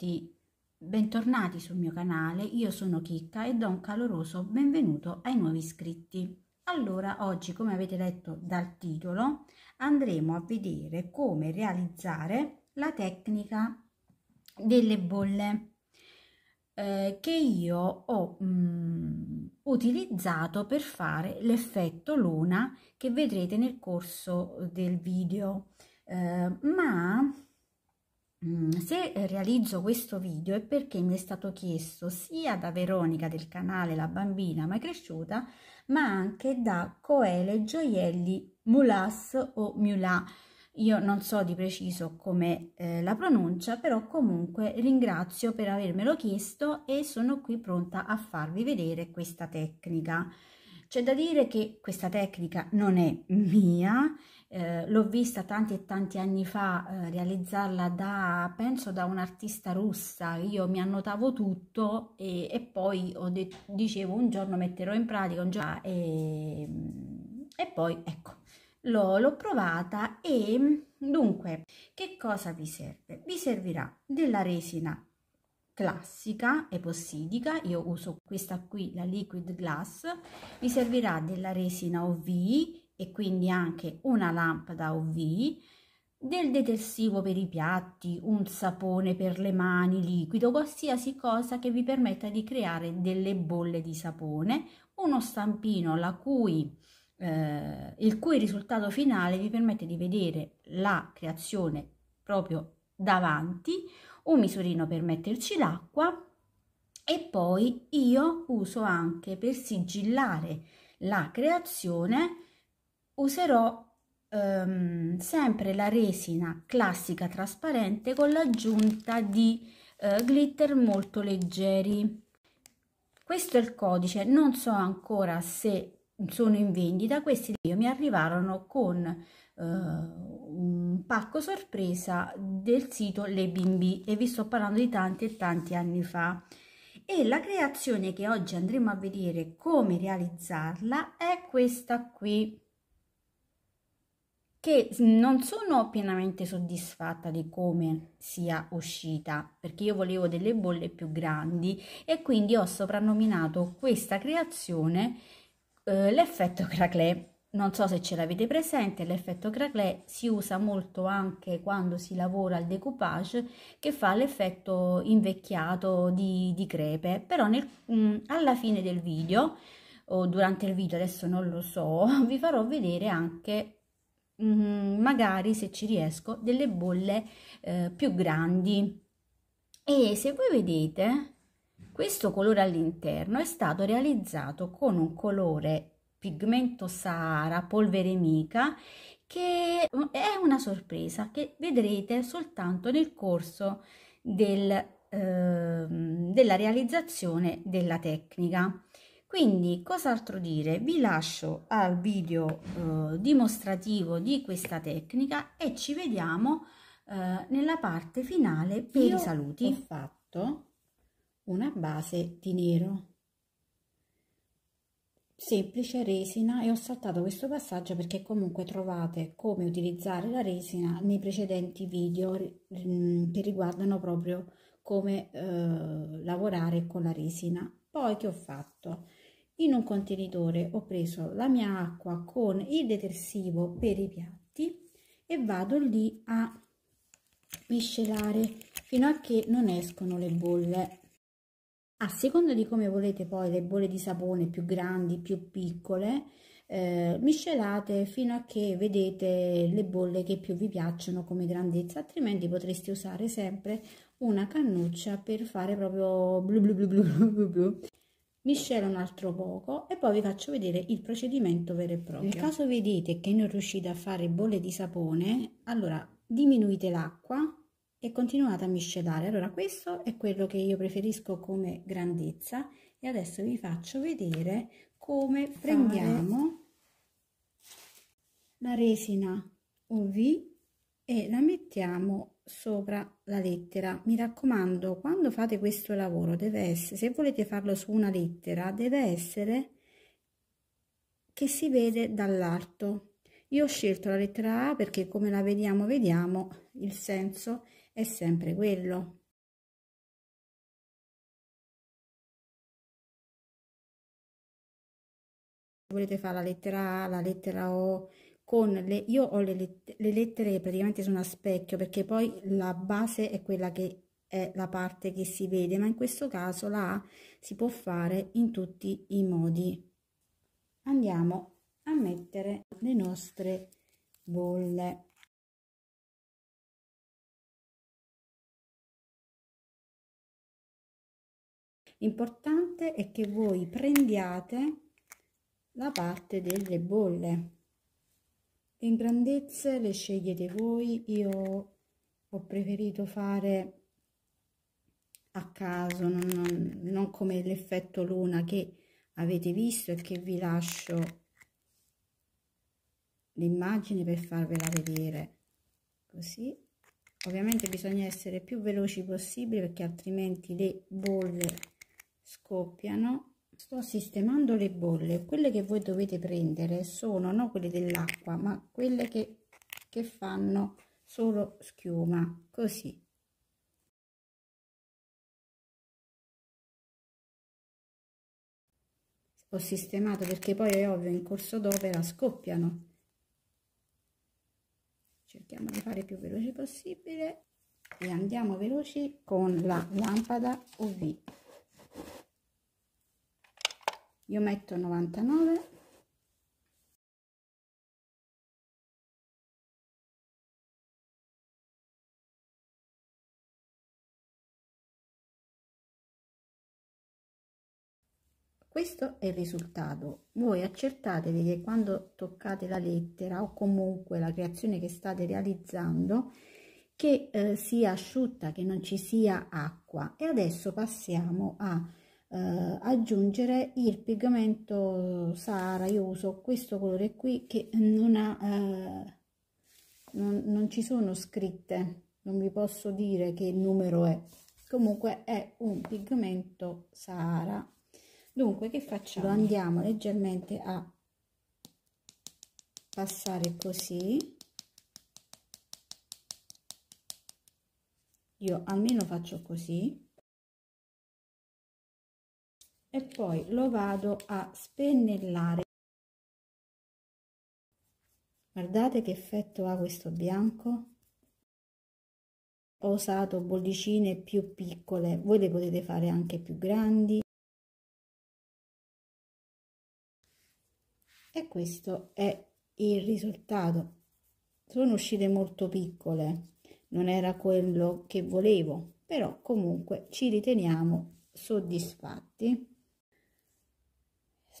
tutti, bentornati sul mio canale, io sono Chicca e do un caloroso benvenuto ai nuovi iscritti. Allora, oggi come avete letto dal titolo, andremo a vedere come realizzare la tecnica delle bolle eh, che io ho mh, mm, utilizzato per fare l'effetto luna che vedrete nel corso del video. Eh, ma Mm, se realizzo questo video è perché mi è stato chiesto sia da Veronica del canale La Bambina Mai Cresciuta, ma anche da Coele Gioielli Mulas o Mulà. Io non so di preciso come eh, la pronuncia, però comunque ringrazio per avermelo chiesto e sono qui pronta a farvi vedere questa tecnica. C'è da dire che questa tecnica non è mia, eh, l'ho vista tanti e tanti anni fa eh, realizzarla da, penso, da un'artista russa. Io mi annotavo tutto e, e poi de- dicevo un giorno metterò in pratica, un giorno... E, e poi, ecco, l'ho, l'ho provata e dunque, che cosa vi serve? Vi servirà della resina classica epossidica, io uso questa qui, la liquid glass, mi servirà della resina OV e quindi anche una lampada OV, del detersivo per i piatti, un sapone per le mani liquido, qualsiasi cosa che vi permetta di creare delle bolle di sapone, uno stampino la cui eh, il cui risultato finale vi permette di vedere la creazione proprio davanti un misurino per metterci l'acqua e poi io uso anche per sigillare la creazione userò ehm, sempre la resina classica trasparente con l'aggiunta di eh, glitter molto leggeri questo è il codice non so ancora se sono in vendita, questi io mi arrivarono con eh, un pacco sorpresa del sito Le Bimbi e vi sto parlando di tanti e tanti anni fa. E la creazione che oggi andremo a vedere come realizzarla è questa qui che non sono pienamente soddisfatta di come sia uscita perché io volevo delle bolle più grandi e quindi ho soprannominato questa creazione eh, l'effetto Craclé. Non so se ce l'avete presente, l'effetto Craclé si usa molto anche quando si lavora al decoupage che fa l'effetto invecchiato di, di, crepe, però nel, mh, mm, alla fine del video o durante il video, adesso non lo so, vi farò vedere anche mh, mm, magari se ci riesco delle bolle eh, più grandi e se voi vedete questo colore all'interno è stato realizzato con un colore pigmento Sahara, polvere mica, che è una sorpresa che vedrete soltanto nel corso del, eh, della realizzazione della tecnica. Quindi, cos'altro dire? Vi lascio al video eh, dimostrativo di questa tecnica e ci vediamo eh, nella parte finale per Io i saluti. Ho fatto una base di nero semplice resina e ho saltato questo passaggio perché comunque trovate come utilizzare la resina nei precedenti video mm, che riguardano proprio come eh, lavorare con la resina poi che ho fatto in un contenitore ho preso la mia acqua con il detersivo per i piatti e vado lì a miscelare fino a che non escono le bolle a seconda di come volete poi le bolle di sapone più grandi, più piccole, eh, miscelate fino a che vedete le bolle che più vi piacciono come grandezza, altrimenti potreste usare sempre una cannuccia per fare proprio blu blu blu blu blu blu. Miscelo un altro poco e poi vi faccio vedere il procedimento vero e proprio. Nel caso vedete che non riuscite a fare bolle di sapone, allora diminuite l'acqua e continuate a miscelare allora questo è quello che io preferisco come grandezza e adesso vi faccio vedere come Fare. prendiamo la resina UV e la mettiamo sopra la lettera mi raccomando quando fate questo lavoro deve essere se volete farlo su una lettera deve essere che si vede dall'alto io ho scelto la lettera A perché come la vediamo vediamo il senso è sempre quello. volete fare la lettera A, la lettera O, con le, io ho le, let, le, lettere che praticamente sono a specchio perché poi la base è quella che è la parte che si vede, ma in questo caso la A si può fare in tutti i modi. Andiamo a mettere le nostre bolle. importante è che voi prendiate la parte delle bolle. In grandezze le scegliete voi, io ho preferito fare a caso, non, non, non come l'effetto luna che avete visto e che vi lascio l'immagine per farvela vedere così ovviamente bisogna essere più veloci possibile perché altrimenti le bolle scoppiano sto sistemando le bolle quelle che voi dovete prendere sono non quelle dell'acqua ma quelle che, che fanno solo schiuma così ho sistemato perché poi è ovvio in corso d'opera scoppiano cerchiamo di fare più veloci possibile e andiamo veloci con la lampada UV io metto 99 questo è il risultato voi accertatevi che quando toccate la lettera o comunque la creazione che state realizzando che eh, sia asciutta che non ci sia acqua e adesso passiamo a eh, aggiungere il pigmento Sahara. Io uso questo colore qui che non ha, eh, non, non ci sono scritte, non vi posso dire che numero è. Comunque è un pigmento Sahara. Dunque che facciamo? Lo andiamo leggermente a passare così io almeno faccio così e poi lo vado a spennellare guardate che effetto ha questo bianco ho usato bollicine più piccole voi le potete fare anche più grandi e questo è il risultato sono uscite molto piccole non era quello che volevo però comunque ci riteniamo soddisfatti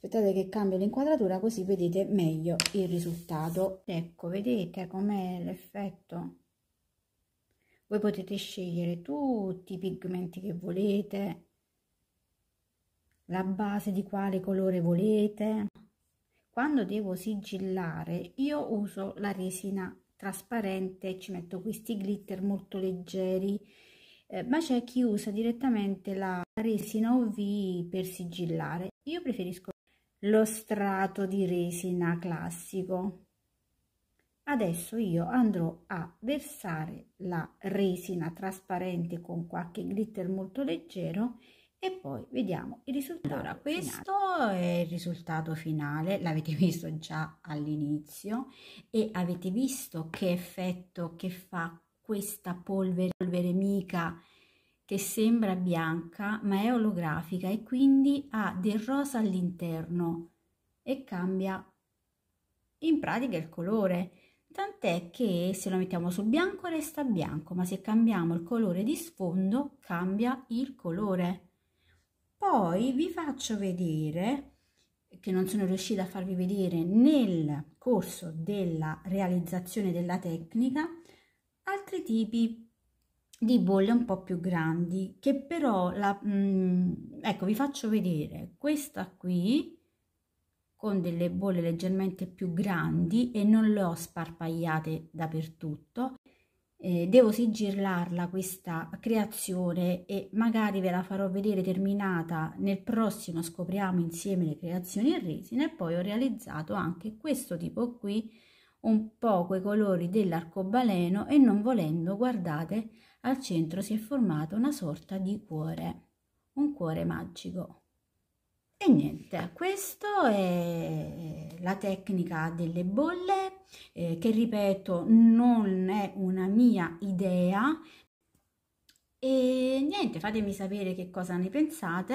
aspettate che cambio l'inquadratura così vedete meglio il risultato ecco vedete com'è l'effetto voi potete scegliere tutti i pigmenti che volete la base di quale colore volete quando devo sigillare io uso la resina trasparente ci metto questi glitter molto leggeri eh, ma c'è chi usa direttamente la resina OV per sigillare io preferisco lo strato di resina classico. Adesso io andrò a versare la resina trasparente con qualche glitter molto leggero e poi vediamo il risultato allora questo finale. è il risultato finale l'avete visto già all'inizio e avete visto che effetto che fa questa polvere, polvere mica che sembra bianca ma è olografica e quindi ha del rosa all'interno e cambia in pratica il colore tant'è che se lo mettiamo sul bianco resta bianco ma se cambiamo il colore di sfondo cambia il colore poi vi faccio vedere che non sono riuscita a farvi vedere nel corso della realizzazione della tecnica altri tipi di bolle un po' più grandi che però la, mh, mm, ecco vi faccio vedere questa qui con delle bolle leggermente più grandi e non le ho sparpagliate dappertutto eh, devo sigillarla questa creazione e magari ve la farò vedere terminata nel prossimo scopriamo insieme le creazioni in resina e poi ho realizzato anche questo tipo qui un po' quei colori dell'arcobaleno e non volendo guardate al centro si è formata una sorta di cuore, un cuore magico. E niente, questa è la tecnica delle bolle, eh, che ripeto non è una mia idea. E niente, fatemi sapere che cosa ne pensate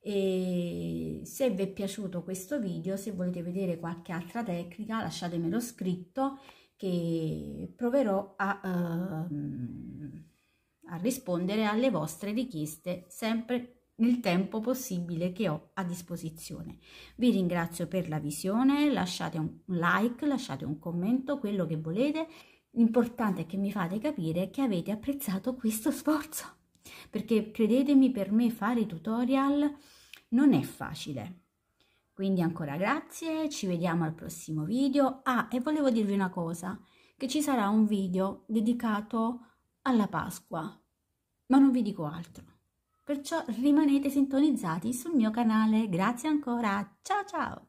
e se vi è piaciuto questo video, se volete vedere qualche altra tecnica lasciatemelo scritto che proverò a, uh, a rispondere alle vostre richieste sempre nel tempo possibile che ho a disposizione. Vi ringrazio per la visione, lasciate un like, lasciate un commento, quello che volete. L'importante è che mi fate capire che avete apprezzato questo sforzo, perché credetemi, per me fare i tutorial non è facile. Quindi ancora grazie, ci vediamo al prossimo video. Ah, e volevo dirvi una cosa, che ci sarà un video dedicato alla Pasqua, ma non vi dico altro. Perciò rimanete sintonizzati sul mio canale. Grazie ancora, ciao ciao!